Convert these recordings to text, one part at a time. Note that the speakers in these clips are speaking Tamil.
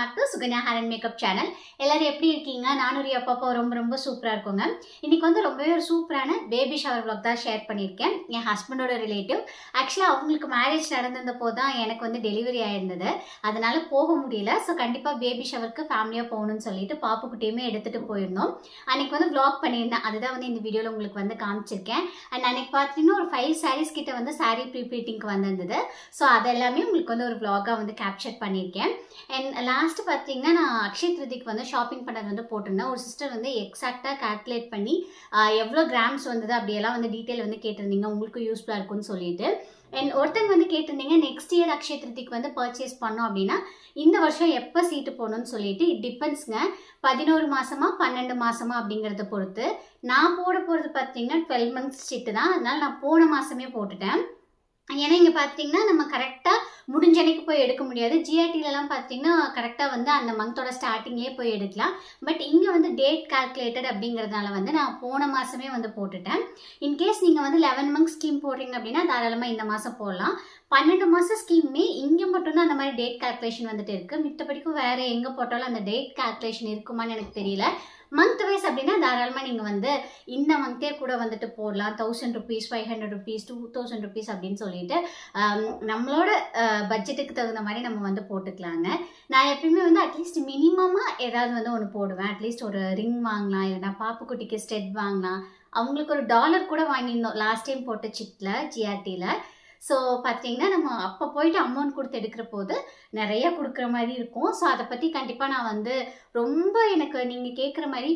welcome back to Suganya Haran Makeup channel. எல்லாரும் எப்படி இருக்கீங்க நானும் ரியா பாப்பா ரொம்ப ரொம்ப சூப்பராக இருக்குங்க இன்றைக்கி வந்து ரொம்பவே ஒரு சூப்பரான பேபி ஷவர் வ்ளாக் தான் ஷேர் பண்ணியிருக்கேன் என் ஹஸ்பண்டோட ரிலேட்டிவ் ஆக்சுவலாக அவங்களுக்கு மேரேஜ் நடந்திருந்த போது தான் எனக்கு வந்து டெலிவரி ஆயிருந்தது அதனால் போக முடியல ஸோ கண்டிப்பாக பேபி ஷவருக்கு ஃபேமிலியாக போகணும்னு சொல்லிட்டு பாப்புக்கிட்டேயுமே எடுத்துகிட்டு போயிருந்தோம் அன்றைக்கி வந்து வ்ளாக் பண்ணியிருந்தேன் அதுதான் வந்து இந்த வீடியோவில் உங்களுக்கு வந்து காமிச்சிருக்கேன் அண்ட் அன்றைக்கி பார்த்தீங்கன்னா ஒரு ஃபைவ் சாரீஸ் கிட்ட வந்து சாரீ ப்ரீப்ரீட்டிங்க்கு வந்திருந்தது ஸோ அதெல்லாமே உங்களுக்கு வந்து ஒரு வ்ளாகாக வந்து கேப்சர் பண்ணியிருக்கேன் அண்ட் லாஸ்ட்டு பார்த்தீங்கன்னா நான் அக்ஷய் திருதிக்கு வந்து ஷாப்பிங் பண்ணுறது வந்து போட்டிருந்தேன் ஒரு சிஸ்டர் வந்து எக்ஸாக்டாக கால்குலேட் பண்ணி எவ்வளோ கிராம்ஸ் வந்தது அப்படியெல்லாம் வந்து டீட்டெயில் வந்து கேட்டிருந்தீங்க உங்களுக்கும் யூஸ்ஃபுல்லாக இருக்கும்னு சொல்லிட்டு அண்ட் ஒருத்தங்க வந்து கேட்டிருந்தீங்க நெக்ஸ்ட் இயர் அக்ஷய திருத்திக்கு வந்து பர்ச்சேஸ் பண்ணோம் அப்படின்னா இந்த வருஷம் எப்போ சீட்டு போகணும்னு சொல்லிட்டு இட் டிபெண்ட்ஸுங்க பதினோரு மாதமா பன்னெண்டு மாதமா அப்படிங்கிறத பொறுத்து நான் போட போகிறது பார்த்தீங்கன்னா டுவெல் மந்த்ஸ் சீட்டு தான் அதனால் நான் போன மாதமே போட்டுட்டேன் ஏன்னா இங்கே பார்த்தீங்கன்னா நம்ம கரெக்டாக முடிஞ்ச அன்னைக்கு போய் எடுக்க முடியாது ஜிஆர்டிலலாம் பார்த்தீங்கன்னா கரெக்டாக வந்து அந்த மந்தோட ஸ்டார்டிங்லேயே போய் எடுக்கலாம் பட் இங்கே வந்து டேட் கால்குலேட்டட் அப்படிங்கிறதுனால வந்து நான் போன மாதமே வந்து போட்டுட்டேன் இன்கேஸ் நீங்கள் வந்து லெவன் மந்த்ஸ் ஸ்கீம் போடுறீங்க அப்படின்னா தாராளமாக இந்த மாதம் போடலாம் பன்னெண்டு மாத ஸ்கீம்மே இங்கே மட்டும்தான் அந்த மாதிரி டேட் கால்குலேஷன் வந்துட்டு இருக்குது மித்தபடிக்கும் வேறு எங்கே போட்டாலும் அந்த டேட் கால்குலேஷன் இருக்குமான்னு எனக்கு தெரியல மந்த் வைஸ் அப்படின்னா தாராளமாக நீங்கள் வந்து இந்த மந்த்தே கூட வந்துட்டு போடலாம் thousand rupees five hundred rupees two thousand rupees அப்படின்னு சொல்லிட்டு நம்மளோட பட்ஜெட்டுக்கு தகுந்த மாதிரி நம்ம வந்து போட்டுக்கலாங்க நான் எப்பயுமே வந்து அட்லீஸ்ட் மினிமமாக ஏதாவது வந்து ஒன்று போடுவேன் அட்லீஸ்ட் ஒரு ரிங் வாங்கலாம் இல்லைனா பாப்புக்குட்டிக்கு ஸ்டெட் வாங்கலாம் அவங்களுக்கு ஒரு டாலர் கூட வாங்கியிருந்தோம் லாஸ்ட் டைம் போட்ட சிட்டில் ஜிஆர்டியில் ஸோ பார்த்தீங்கன்னா நம்ம அப்போ போயிட்டு அமௌண்ட் கொடுத்து எடுக்கிற போது நிறையா கொடுக்குற மாதிரி இருக்கும் ஸோ அதை பற்றி கண்டிப்பாக நான் வந்து ரொம்ப எனக்கு நீங்கள் கேட்குற மாதிரி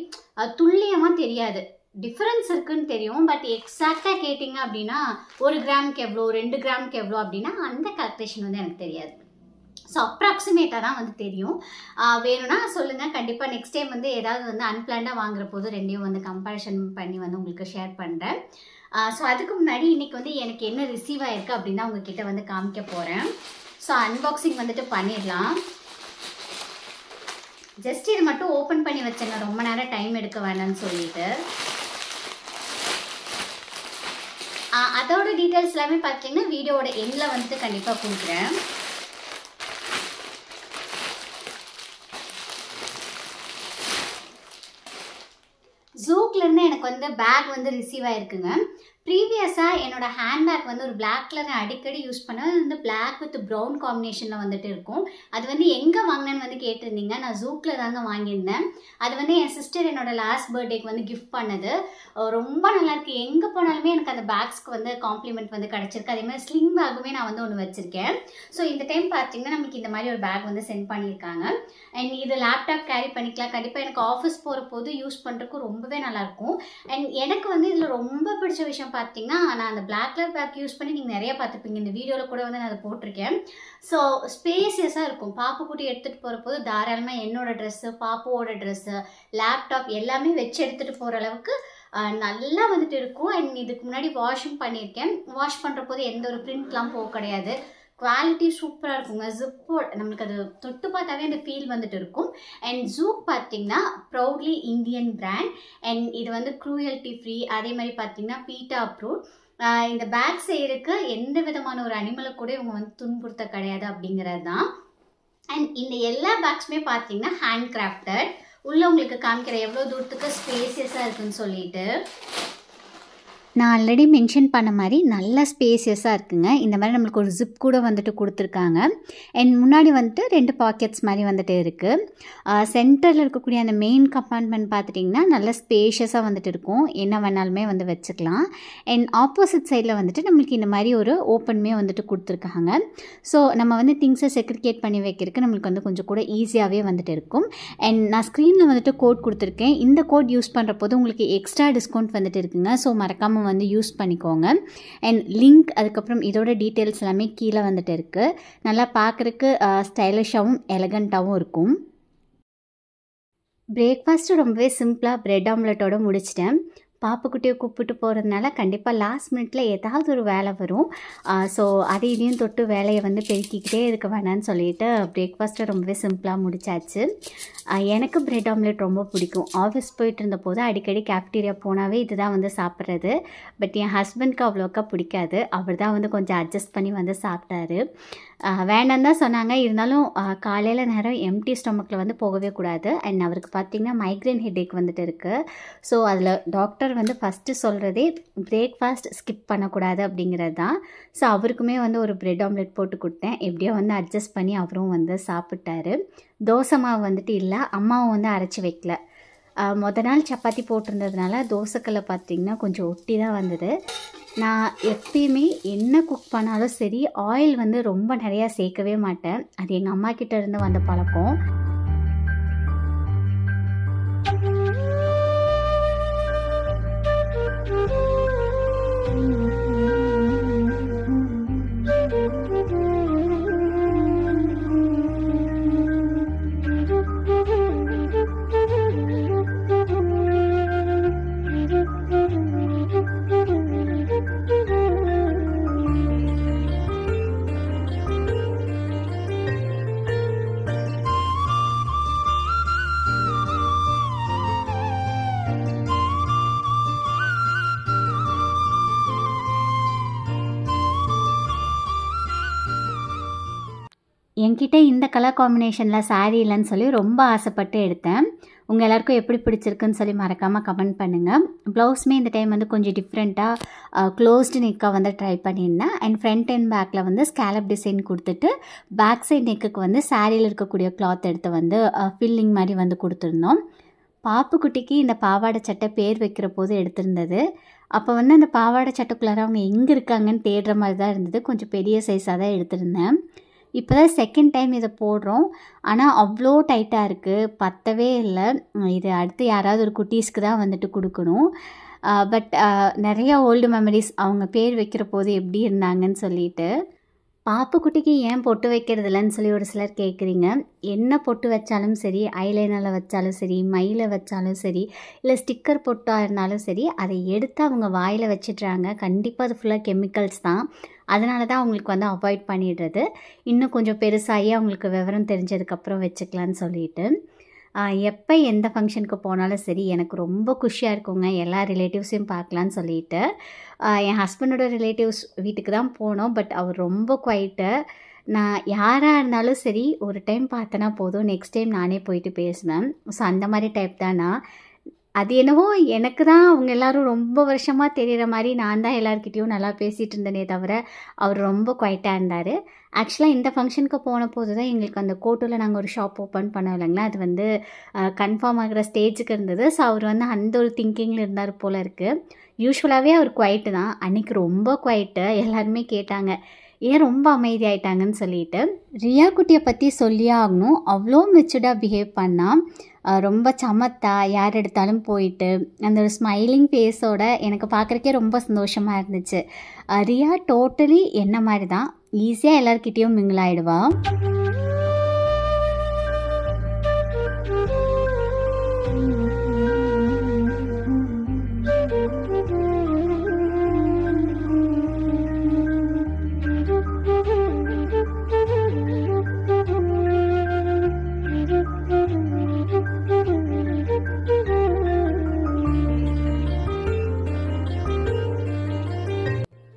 துல்லியமாக தெரியாது டிஃப்ரென்ஸ் இருக்குன்னு தெரியும் பட் எக்ஸாக்டாக கேட்டிங்க அப்படின்னா ஒரு கிராமுக்கு எவ்வளோ ரெண்டு கிராமுக்கு எவ்வளோ அப்படின்னா அந்த கால்குலேஷன் வந்து எனக்கு தெரியாது ஸோ அப்ராக்சிமேட்டாக தான் வந்து தெரியும் வேணும்னா சொல்லுங்கள் கண்டிப்பாக நெக்ஸ்ட் டைம் வந்து ஏதாவது வந்து அன்பிளான்டாக வாங்குற போது ரெண்டையும் வந்து கம்பேரிஷன் பண்ணி வந்து உங்களுக்கு ஷேர் பண்ணுறேன் ஸோ அதுக்கு முன்னாடி இன்றைக்கி வந்து எனக்கு என்ன ரிசீவ் ஆகிருக்கு அப்படின்னா உங்ககிட்ட வந்து காமிக்க போகிறேன் ஸோ அன்பாக்சிங் வந்துட்டு பண்ணிடலாம் ஜஸ்ட் இது மட்டும் ஓப்பன் பண்ணி வச்சேங்க ரொம்ப நேரம் டைம் எடுக்க வேணாம்னு சொல்லிட்டு அதோட டீட்டெயில்ஸ் எல்லாமே பார்த்தீங்கன்னா வீடியோட எண்ணில் வந்துட்டு கண்டிப்பாக கொடுக்குறேன் ஆன்லைன்லேருந்து எனக்கு வந்து பேக் வந்து ரிசீவ் ஆகிருக்குங்க ப்ரீவியஸாக என்னோடய ஹேண்ட்பேக் வந்து ஒரு பிளாக் கலர் அடிக்கடி யூஸ் பண்ண வந்து பிளாக் வித் ப்ரௌன் காம்பினேஷனில் வந்துட்டு இருக்கும் அது வந்து எங்கே வாங்கினேன்னு வந்து கேட்டிருந்தீங்க நான் ஜூக்கில் தாங்க வாங்கியிருந்தேன் அது வந்து என் சிஸ்டர் என்னோடய லாஸ்ட் பர்த்டேக்கு வந்து கிஃப்ட் பண்ணது ரொம்ப நல்லாயிருக்கு எங்கே போனாலுமே எனக்கு அந்த பேக்ஸ்க்கு வந்து காம்ப்ளிமெண்ட் வந்து கிடச்சிருக்கு அதே மாதிரி ஸ்லிங் பேக்குமே நான் வந்து ஒன்று வச்சுருக்கேன் ஸோ இந்த டைம் பார்த்தீங்கன்னா நமக்கு இந்த மாதிரி ஒரு பேக் வந்து சென்ட் பண்ணியிருக்காங்க அண்ட் இது லேப்டாப் கேரி பண்ணிக்கலாம் கண்டிப்பாக எனக்கு ஆஃபீஸ் போகிற போது யூஸ் பண்ணுறதுக்கும் ரொம்பவே நல்லாயிருக்கும் அண்ட் எனக்கு வந்து இதில் ரொம்ப பிடிச்ச விஷயம் பார்த்தீங்கன்னா நான் அந்த பிளாக் கலர் பேக் யூஸ் பண்ணி நீங்கள் நிறைய பார்த்துப்பீங்க இந்த வீடியோவில் கூட வந்து நான் அதை போட்டிருக்கேன் ஸோ ஸ்பேசியஸாக இருக்கும் பாப்பு கூட்டி எடுத்துகிட்டு போகிற போது தாராளமாக என்னோடய ட்ரெஸ்ஸு பாப்புவோட ட்ரெஸ்ஸு லேப்டாப் எல்லாமே வச்சு எடுத்துகிட்டு போகிற அளவுக்கு நல்லா வந்துட்டு இருக்கும் அண்ட் இதுக்கு முன்னாடி வாஷும் பண்ணியிருக்கேன் வாஷ் பண்ணுற போது எந்த ஒரு பிரிண்ட்லாம் போக கிடையாது குவாலிட்டி சூப்பராக இருக்குங்க ஜிப்போ நம்மளுக்கு அது தொட்டு பார்த்தாவே அந்த ஃபீல் வந்துட்டு இருக்கும் அண்ட் ஜூ பார்த்தீங்கன்னா ப்ரௌட்லி இந்தியன் பிராண்ட் அண்ட் இது வந்து க்ரூயல்ட்டி ஃப்ரீ அதே மாதிரி பார்த்தீங்கன்னா பீட்டா அப்ரூட் இந்த பேக் செய்கிறதுக்கு எந்த விதமான ஒரு அனிமலை கூட இவங்க வந்து துன்புறுத்த கிடையாது அப்படிங்கிறது தான் அண்ட் இந்த எல்லா பேக்ஸுமே பார்த்தீங்கன்னா ஹேண்ட் கிராஃப்டட் உள்ளே உங்களுக்கு காமிக்கிற எவ்வளோ தூரத்துக்கு ஸ்பேசியஸாக இருக்குன்னு சொல்லிட்டு நான் ஆல்ரெடி மென்ஷன் பண்ண மாதிரி நல்ல ஸ்பேசியஸாக இருக்குங்க இந்த மாதிரி நம்மளுக்கு ஒரு ஜிப் கூட வந்துட்டு கொடுத்துருக்காங்க என் முன்னாடி வந்துட்டு ரெண்டு பாக்கெட்ஸ் மாதிரி வந்துட்டு இருக்குது சென்டரில் இருக்கக்கூடிய அந்த மெயின் கம்பார்ட்மெண்ட் பார்த்துட்டிங்கன்னா நல்ல ஸ்பேஷியஸாக வந்துட்டு இருக்கும் என்ன வேணாலுமே வந்து வச்சுக்கலாம் என் ஆப்போசிட் சைடில் வந்துட்டு நம்மளுக்கு இந்த மாதிரி ஒரு ஓப்பன்மே வந்துட்டு கொடுத்துருக்காங்க ஸோ நம்ம வந்து திங்ஸை செக்ரிகேட் பண்ணி வைக்கிறதுக்கு நம்மளுக்கு வந்து கொஞ்சம் கூட ஈஸியாகவே வந்துட்டு இருக்கும் அண்ட் நான் ஸ்க்ரீனில் வந்துட்டு கோட் கொடுத்துருக்கேன் இந்த கோட் யூஸ் பண்ணுற போது உங்களுக்கு எக்ஸ்ட்ரா டிஸ்கவுண்ட் வந்துட்டு இருக்குங்க ஸோ மறக்காமல் நீங்களும் வந்து யூஸ் பண்ணிக்கோங்க அண்ட் லிங்க் அதுக்கப்புறம் இதோட டீட்டெயில்ஸ் எல்லாமே கீழே வந்துட்டு இருக்குது நல்லா பார்க்குறக்கு ஸ்டைலிஷாகவும் எலகண்ட்டாகவும் இருக்கும் பிரேக்ஃபாஸ்ட்டு ரொம்பவே சிம்பிளாக ப்ரெட் ஆம்லெட்டோடு முடிச்சிட்டேன் பாப்புக்குட்டியை கூப்பிட்டு போகிறதுனால கண்டிப்பாக லாஸ்ட் மினிட்டில் ஏதாவது ஒரு வேலை வரும் ஸோ அதை இதையும் தொட்டு வேலையை வந்து பெருக்கிக்கிட்டே இருக்க வேணான்னு சொல்லிட்டு பிரேக்ஃபாஸ்ட்டை ரொம்பவே சிம்பிளாக முடிச்சாச்சு எனக்கு பிரெட் ஆம்லேட் ரொம்ப பிடிக்கும் ஆஃபீஸ் போயிட்டு இருந்த போது அடிக்கடி கேப்டீரியா போனாவே இதுதான் வந்து சாப்பிட்றது பட் என் ஹஸ்பண்ட்க்கு அவ்வளோக்கா பிடிக்காது அவர் தான் வந்து கொஞ்சம் அட்ஜஸ்ட் பண்ணி வந்து சாப்பிட்டாரு வேணாம் தான் சொன்னாங்க இருந்தாலும் காலையில் நேரம் எம்டி ஸ்டொமக்கில் வந்து போகவே கூடாது அண்ட் அவருக்கு பார்த்திங்கன்னா மைக்ரைன் ஹெடேக் வந்துட்டு இருக்குது ஸோ அதில் டாக்டர் வந்து ஃபஸ்ட்டு சொல்கிறதே பிரேக்ஃபாஸ்ட் ஸ்கிப் பண்ணக்கூடாது அப்படிங்கிறது தான் ஸோ அவருக்குமே வந்து ஒரு ப்ரெட் ஆம்லெட் போட்டு கொடுத்தேன் எப்படியோ வந்து அட்ஜஸ்ட் பண்ணி அவரும் வந்து சாப்பிட்டாரு தோசை மாவு வந்துட்டு இல்லை அம்மாவும் வந்து அரைச்சி வைக்கல மொதல் நாள் சப்பாத்தி போட்டிருந்ததுனால தோசைக்கல்ல பார்த்திங்கன்னா கொஞ்சம் ஒட்டி தான் வந்தது நான் எப்பயுமே என்ன குக் பண்ணாலும் சரி ஆயில் வந்து ரொம்ப நிறையா சேர்க்கவே மாட்டேன் அது எங்கள் அம்மா கிட்ட இருந்து வந்த பழக்கம் என்கிட்ட இந்த கலர் காம்பினேஷனில் சாரீ இல்லைன்னு சொல்லி ரொம்ப ஆசைப்பட்டு எடுத்தேன் உங்கள் எல்லாருக்கும் எப்படி பிடிச்சிருக்குன்னு சொல்லி மறக்காமல் கமெண்ட் பண்ணுங்கள் ப்ளவுஸுமே இந்த டைம் வந்து கொஞ்சம் டிஃப்ரெண்ட்டாக க்ளோஸ்டு நெக்காக வந்து ட்ரை பண்ணியிருந்தேன் அண்ட் ஃப்ரண்ட் அண்ட் பேக்கில் வந்து ஸ்கேலப் டிசைன் கொடுத்துட்டு பேக் சைட் நெக்குக்கு வந்து சாரியில் இருக்கக்கூடிய கிளாத் எடுத்து வந்து ஃபில்லிங் மாதிரி வந்து கொடுத்துருந்தோம் பாப்புக்குட்டிக்கு இந்த பாவாடை சட்டை பேர் வைக்கிற போது எடுத்திருந்தது அப்போ வந்து அந்த பாவாடை சட்டைக்குள்ளார அவங்க எங்கே இருக்காங்கன்னு தேடுற மாதிரி தான் இருந்தது கொஞ்சம் பெரிய சைஸாக தான் எடுத்திருந்தேன் இப்போ தான் செகண்ட் டைம் இதை போடுறோம் ஆனால் அவ்வளோ டைட்டாக இருக்குது பத்தவே இல்லை இது அடுத்து யாராவது ஒரு குட்டீஸ்க்கு தான் வந்துட்டு கொடுக்கணும் பட் நிறையா ஓல்டு மெமரிஸ் அவங்க பேர் வைக்கிற போது எப்படி இருந்தாங்கன்னு சொல்லிட்டு பாப்புக்குட்டிக்கு ஏன் பொட்டு வைக்கிறது இல்லைன்னு சொல்லி ஒரு சிலர் கேட்குறீங்க என்ன பொட்டு வச்சாலும் சரி ஐலைனரில் வச்சாலும் சரி மயில வச்சாலும் சரி இல்லை ஸ்டிக்கர் பொட்டாக இருந்தாலும் சரி அதை எடுத்து அவங்க வாயில் வச்சிட்றாங்க கண்டிப்பாக அது ஃபுல்லாக கெமிக்கல்ஸ் தான் அதனால தான் அவங்களுக்கு வந்து அவாய்ட் பண்ணிடுறது இன்னும் கொஞ்சம் பெருசாகி அவங்களுக்கு விவரம் தெரிஞ்சதுக்கப்புறம் வச்சுக்கலான்னு சொல்லிட்டு எப்போ எந்த ஃபங்க்ஷனுக்கு போனாலும் சரி எனக்கு ரொம்ப குஷியாக இருக்குங்க எல்லா ரிலேட்டிவ்ஸையும் பார்க்கலான்னு சொல்லிட்டு என் ஹஸ்பண்டோட ரிலேட்டிவ்ஸ் வீட்டுக்கு தான் போனோம் பட் அவர் ரொம்ப குவைட்டு நான் யாராக இருந்தாலும் சரி ஒரு டைம் பார்த்தனா போதும் நெக்ஸ்ட் டைம் நானே போயிட்டு பேசுவேன் ஸோ அந்த மாதிரி டைப் தான் நான் அது என்னவோ எனக்கு தான் அவங்க எல்லாரும் ரொம்ப வருஷமாக தெரிகிற மாதிரி நான் தான் எல்லாருக்கிட்டேயும் நல்லா பேசிகிட்டு இருந்தேனே தவிர அவர் ரொம்ப குவைட்டாக இருந்தார் ஆக்சுவலாக இந்த ஃபங்க்ஷனுக்கு போன போது தான் எங்களுக்கு அந்த கோட்டூரில் நாங்கள் ஒரு ஷாப் ஓப்பன் பண்ணோம் இல்லைங்களா அது வந்து கன்ஃபார்ம் ஆகிற ஸ்டேஜுக்கு இருந்தது ஸோ அவர் வந்து அந்த ஒரு திங்கிங்கில் இருந்தார் போல் இருக்குது யூஸ்வலாகவே அவர் குவைட்டு தான் அன்றைக்கி ரொம்ப குவைட்டு எல்லாருமே கேட்டாங்க ஏன் ரொம்ப அமைதியாயிட்டாங்கன்னு சொல்லிட்டு ரியா குட்டியை பற்றி சொல்லியே ஆகணும் அவ்வளோ மெச்சூர்டாக பிஹேவ் பண்ணால் ரொம்ப சமத்தா யார் எடுத்தாலும் போயிட்டு அந்த ஒரு ஸ்மைலிங் ஃபேஸோட எனக்கு பார்க்குறக்கே ரொம்ப சந்தோஷமாக இருந்துச்சு ரியா டோட்டலி என்ன மாதிரி தான் ஈஸியாக எல்லாருக்கிட்டேயும் மிங்கிள் ஆகிடுவாள்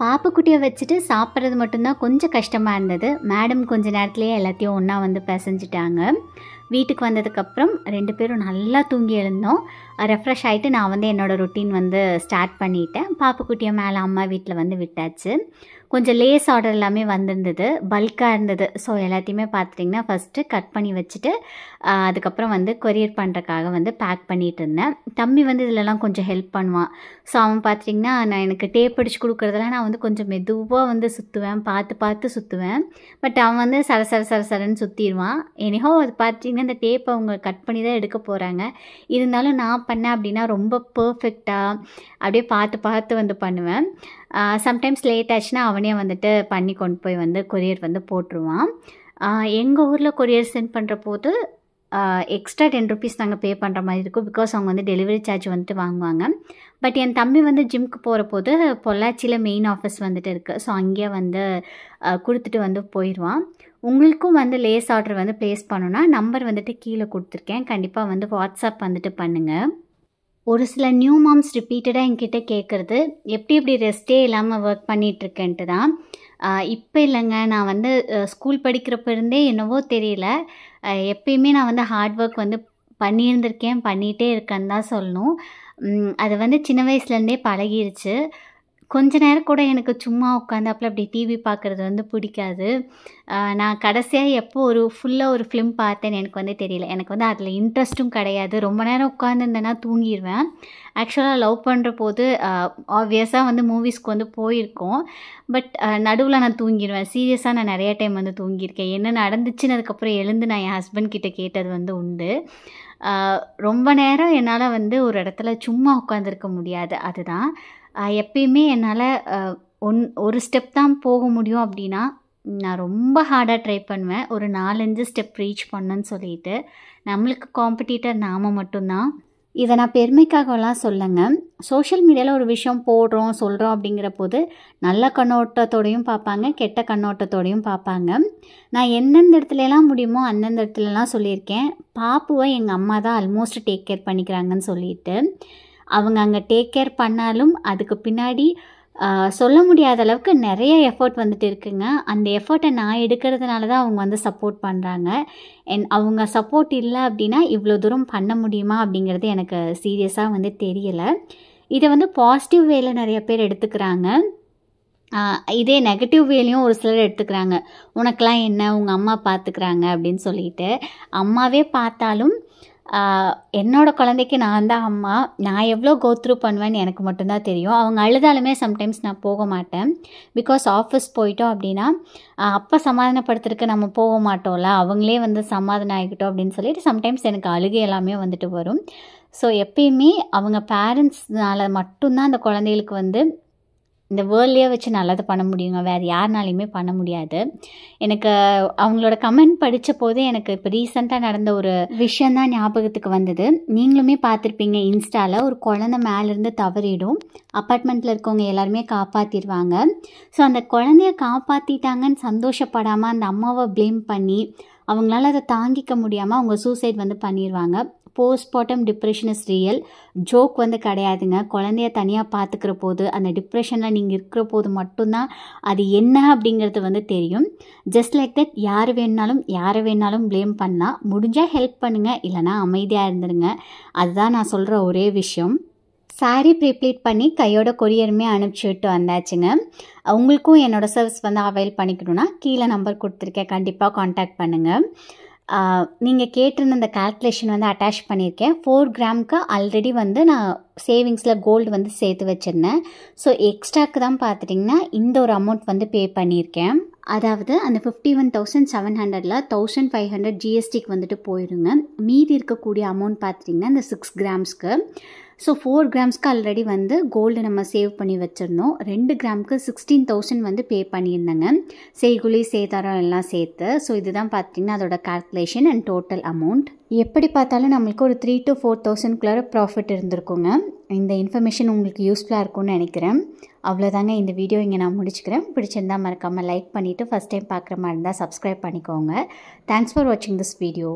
பாப்பக்குட்டியை வச்சுட்டு சாப்பிட்றது மட்டும்தான் கொஞ்சம் கஷ்டமாக இருந்தது மேடம் கொஞ்ச நேரத்துலேயே எல்லாத்தையும் ஒன்றா வந்து பிசைஞ்சிட்டாங்க வீட்டுக்கு வந்ததுக்கப்புறம் ரெண்டு பேரும் நல்லா தூங்கி எழுந்தோம் ரெஃப்ரெஷ் ஆகிட்டு நான் வந்து என்னோடய ரொட்டீன் வந்து ஸ்டார்ட் பண்ணிட்டேன் பாப்பக்குட்டியை மேலே அம்மா வீட்டில் வந்து விட்டாச்சு கொஞ்சம் லேஸ் ஆர்டர் எல்லாமே வந்திருந்தது பல்காக இருந்தது ஸோ எல்லாத்தையுமே பார்த்துட்டிங்கன்னா ஃபஸ்ட்டு கட் பண்ணி வச்சுட்டு அதுக்கப்புறம் வந்து கொரியர் பண்ணுறக்காக வந்து பேக் பண்ணிகிட்டு இருந்தேன் தம்பி வந்து இதிலலாம் கொஞ்சம் ஹெல்ப் பண்ணுவான் ஸோ அவன் பார்த்துட்டிங்கன்னா நான் எனக்கு டேப் அடிச்சு கொடுக்குறதுலாம் நான் வந்து கொஞ்சம் மெதுவாக வந்து சுற்றுவேன் பார்த்து பார்த்து சுற்றுவேன் பட் அவன் வந்து சர சர சர சரன்னு சுற்றிடுவான் எனிஹோ அது பார்த்தீங்கன்னா இந்த டேப்பை அவங்க கட் பண்ணி தான் எடுக்க போகிறாங்க இருந்தாலும் நான் பண்ணேன் அப்படின்னா ரொம்ப பர்ஃபெக்டாக அப்படியே பார்த்து பார்த்து வந்து பண்ணுவேன் சம்டைம்ஸ் லேட் ஆச்சுன்னா அவனே வந்துட்டு பண்ணி கொண்டு போய் வந்து கொரியர் வந்து போட்டுருவான் எங்கள் ஊரில் கொரியர் சென்ட் பண்ணுற போது எக்ஸ்ட்ரா டென் ருபீஸ் நாங்கள் பே பண்ணுற மாதிரி இருக்கும் பிகாஸ் அவங்க வந்து டெலிவரி சார்ஜ் வந்துட்டு வாங்குவாங்க பட் என் தம்பி வந்து ஜிம்க்கு போகிற போது பொள்ளாச்சியில் மெயின் ஆஃபீஸ் வந்துட்டு இருக்குது ஸோ அங்கேயே வந்து கொடுத்துட்டு வந்து போயிடுவான் உங்களுக்கும் வந்து லேஸ் ஆர்டர் வந்து ப்ளேஸ் பண்ணோன்னா நம்பர் வந்துட்டு கீழே கொடுத்துருக்கேன் கண்டிப்பாக வந்து வாட்ஸ்அப் வந்துட்டு பண்ணுங்கள் ஒரு சில நியூ மாம்ஸ் ரிப்பீட்டடாக என்கிட்ட கேட்குறது எப்படி எப்படி ரெஸ்ட்டே இல்லாமல் ஒர்க் பண்ணிகிட்ருக்கேன்ட்டு தான் இப்போ இல்லைங்க நான் வந்து ஸ்கூல் படிக்கிறப்ப இருந்தே என்னவோ தெரியல எப்பயுமே நான் வந்து ஹார்ட் ஒர்க் வந்து பண்ணியிருந்திருக்கேன் பண்ணிகிட்டே இருக்கேன்னு தான் சொல்லணும் அது வந்து சின்ன வயசுலேருந்தே பழகிருச்சு கொஞ்ச நேரம் கூட எனக்கு சும்மா உட்காந்தாப்புல அப்படி டிவி பார்க்குறது வந்து பிடிக்காது நான் கடைசியாக எப்போ ஒரு ஃபுல்லாக ஒரு ஃபிலிம் பார்த்தேன்னு எனக்கு வந்து தெரியல எனக்கு வந்து அதில் இன்ட்ரெஸ்ட்டும் கிடையாது ரொம்ப நேரம் உட்காந்துருந்தேன்னா தூங்கிடுவேன் ஆக்சுவலாக லவ் பண்ணுற போது ஆப்வியஸாக வந்து மூவிஸ்க்கு வந்து போயிருக்கோம் பட் நடுவில் நான் தூங்கிடுவேன் சீரியஸாக நான் நிறையா டைம் வந்து தூங்கியிருக்கேன் என்ன நடந்துச்சுன்னு அதுக்கப்புறம் எழுந்து நான் என் ஹஸ்பண்ட் கிட்டே கேட்டது வந்து உண்டு ரொம்ப நேரம் என்னால் வந்து ஒரு இடத்துல சும்மா உட்காந்துருக்க முடியாது அதுதான் எப்பயுமே என்னால் ஒன் ஒரு ஸ்டெப் தான் போக முடியும் அப்படின்னா நான் ரொம்ப ஹார்டாக ட்ரை பண்ணுவேன் ஒரு நாலஞ்சு ஸ்டெப் ரீச் பண்ணுன்னு சொல்லிட்டு நம்மளுக்கு காம்படிட்டர் நாம் மட்டும்தான் இதை நான் பெருமைக்காகலாம் சொல்லுங்க சோஷியல் மீடியாவில் ஒரு விஷயம் போடுறோம் சொல்கிறோம் அப்படிங்கிற போது நல்ல கண்ணோட்டத்தோடையும் பார்ப்பாங்க கெட்ட கண்ணோட்டத்தோடையும் பார்ப்பாங்க நான் எந்தெந்த இடத்துலலாம் முடியுமோ அந்தந்த இடத்துலலாம் சொல்லியிருக்கேன் பாப்புவை எங்கள் அம்மா தான் ஆல்மோஸ்ட் டேக் கேர் பண்ணிக்கிறாங்கன்னு சொல்லிட்டு அவங்க அங்கே டேக் கேர் பண்ணாலும் அதுக்கு பின்னாடி சொல்ல முடியாத அளவுக்கு நிறைய எஃபர்ட் வந்துட்டு இருக்குங்க அந்த எஃபர்ட்டை நான் எடுக்கிறதுனால தான் அவங்க வந்து சப்போர்ட் பண்ணுறாங்க என் அவங்க சப்போர்ட் இல்லை அப்படின்னா இவ்வளோ தூரம் பண்ண முடியுமா அப்படிங்கிறது எனக்கு சீரியஸாக வந்து தெரியலை இதை வந்து பாசிட்டிவ் வேல நிறைய பேர் எடுத்துக்கிறாங்க இதே நெகட்டிவ் வேலையும் ஒரு சிலர் எடுத்துக்கிறாங்க உனக்கெலாம் என்ன உங்கள் அம்மா பார்த்துக்கிறாங்க அப்படின்னு சொல்லிட்டு அம்மாவே பார்த்தாலும் என்னோடய குழந்தைக்கு நான் தான் அம்மா நான் எவ்வளோ கோத்ரூ பண்ணுவேன்னு எனக்கு மட்டும்தான் தெரியும் அவங்க அழுதாலுமே சம்டைம்ஸ் நான் போக மாட்டேன் பிகாஸ் ஆஃபீஸ் போயிட்டோம் அப்படின்னா அப்போ சமாதானப்படுத்துறதுக்கு நம்ம போக மாட்டோம்ல அவங்களே வந்து சமாதானம் ஆகிக்கிட்டோம் அப்படின்னு சொல்லிட்டு சம்டைம்ஸ் எனக்கு அழுகை எல்லாமே வந்துட்டு வரும் ஸோ எப்பயுமே அவங்க பேரண்ட்ஸ்னால் மட்டும்தான் அந்த குழந்தைகளுக்கு வந்து இந்த வேர்ல்டையே வச்சு நல்லது பண்ண முடியுங்க வேறு யாருனாலையுமே பண்ண முடியாது எனக்கு அவங்களோட கமெண்ட் படித்த போதே எனக்கு இப்போ ரீசெண்டாக நடந்த ஒரு விஷயந்தான் ஞாபகத்துக்கு வந்தது நீங்களுமே பார்த்துருப்பீங்க இன்ஸ்டாவில் ஒரு குழந்த மேலேருந்து தவறிடும் அப்பார்ட்மெண்ட்டில் இருக்கவங்க எல்லாருமே காப்பாற்றிடுவாங்க ஸோ அந்த குழந்தைய காப்பாற்றிட்டாங்கன்னு சந்தோஷப்படாமல் அந்த அம்மாவை ப்ளேம் பண்ணி அவங்களால அதை தாங்கிக்க முடியாமல் அவங்க சூசைட் வந்து பண்ணிடுவாங்க postmortem depression is real joke வந்து கிடையாதுங்க குழந்தைய தனியாக பார்த்துக்கிற போது அந்த டிப்ரெஷனில் நீங்கள் இருக்கிற போது மட்டும்தான் அது என்ன அப்படிங்கிறது வந்து தெரியும் ஜஸ்ட் லைக் தட் யார் வேணுனாலும் யாரை வேணுனாலும் ப்ளேம் பண்ணால் முடிஞ்சால் ஹெல்ப் பண்ணுங்கள் இல்லைனா அமைதியாக இருந்துருங்க அதுதான் நான் சொல்கிற ஒரே விஷயம் சாரீ ப்ரீப்ளீட் பண்ணி கையோட கொரியருமே அனுப்பிச்சி விட்டு வந்தாச்சுங்க உங்களுக்கும் என்னோடய சர்வீஸ் வந்து அவைல் பண்ணிக்கணும்னா கீழே நம்பர் கொடுத்துருக்கேன் கண்டிப்பாக காண்டாக்ட் பண்ணுங்கள் நீங்கள் கேட்டிருந்த அந்த கால்குலேஷன் வந்து அட்டாச் பண்ணியிருக்கேன் ஃபோர் கிராம்க்கு ஆல்ரெடி வந்து நான் சேவிங்ஸில் கோல்டு வந்து சேர்த்து வச்சுருந்தேன் ஸோ எக்ஸ்ட்ராக்கு தான் பார்த்துட்டிங்கன்னா இந்த ஒரு அமௌண்ட் வந்து பே பண்ணியிருக்கேன் அதாவது அந்த ஃபிஃப்டி ஒன் தௌசண்ட் செவன் ஹண்ட்ரடில் தௌசண்ட் ஃபைவ் ஹண்ட்ரட் ஜிஎஸ்டிக்கு வந்துட்டு போயிடுங்க மீதி இருக்கக்கூடிய அமௌண்ட் பார்த்துட்டிங்கன்னா இந்த சிக்ஸ் கிராம்ஸ்க்கு ஸோ ஃபோர் கிராம்ஸ்க்கு ஆல்ரெடி வந்து கோல்டு நம்ம சேவ் பண்ணி வச்சுருந்தோம் ரெண்டு கிராமுக்கு சிக்ஸ்டீன் தௌசண்ட் வந்து பே பண்ணியிருந்தேங்க செய்குழி சேதாரம் எல்லாம் சேர்த்து ஸோ இதுதான் பார்த்திங்கன்னா அதோட கால்குலேஷன் அண்ட் டோட்டல் அமௌண்ட் எப்படி பார்த்தாலும் நம்மளுக்கு ஒரு த்ரீ டு ஃபோர் தௌசண்ட்குள்ளே ப்ராஃபிட் இருந்திருக்குங்க இந்த இன்ஃபர்மேஷன் உங்களுக்கு யூஸ்ஃபுல்லாக இருக்கும்னு நினைக்கிறேன் அவ்வளோதாங்க இந்த வீடியோ இங்கே நான் முடிச்சுக்கிறேன் பிடிச்சிருந்தால் மறக்காமல் லைக் பண்ணிவிட்டு ஃபஸ்ட் டைம் பார்க்குற மாதிரி இருந்தால் சப்ஸ்கிரைப் பண்ணிக்கோங்க தேங்க்ஸ் ஃபார் வாட்சிங் திஸ் வீடியோ